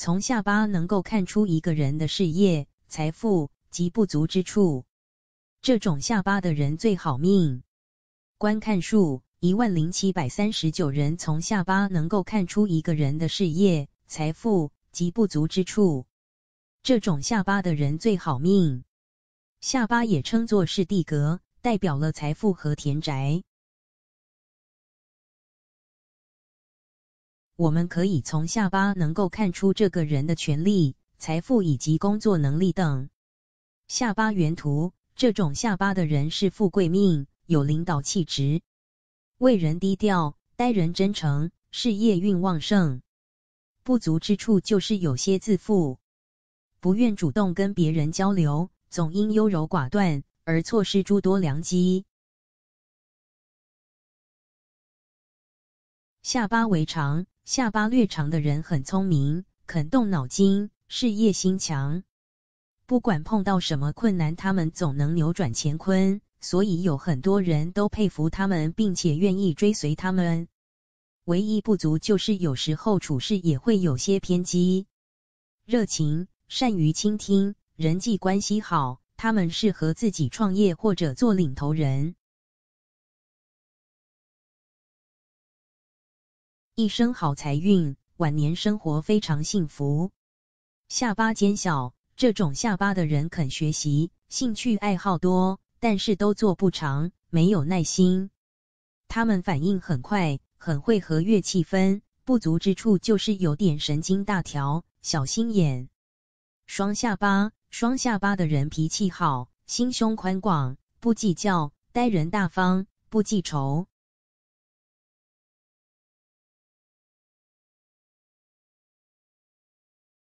从下巴能够看出一个人的事业、财富及不足之处，这种下巴的人最好命。观看数一万零七百三十九人，从下巴能够看出一个人的事业、财富及不足之处，这种下巴的人最好命。下巴也称作是地格，代表了财富和田宅。我们可以从下巴能够看出这个人的权利、财富以及工作能力等。下巴原图，这种下巴的人是富贵命，有领导气质，为人低调，待人真诚，事业运旺盛。不足之处就是有些自负，不愿主动跟别人交流，总因优柔寡断而错失诸多良机。下巴为长。下巴略长的人很聪明，肯动脑筋，事业心强。不管碰到什么困难，他们总能扭转乾坤，所以有很多人都佩服他们，并且愿意追随他们。唯一不足就是有时候处事也会有些偏激。热情，善于倾听，人际关系好，他们适合自己创业或者做领头人。一生好财运，晚年生活非常幸福。下巴尖小，这种下巴的人肯学习，兴趣爱好多，但是都做不长，没有耐心。他们反应很快，很会和乐气氛。不足之处就是有点神经大条，小心眼。双下巴，双下巴的人脾气好，心胸宽广，不计较，待人大方，不记仇。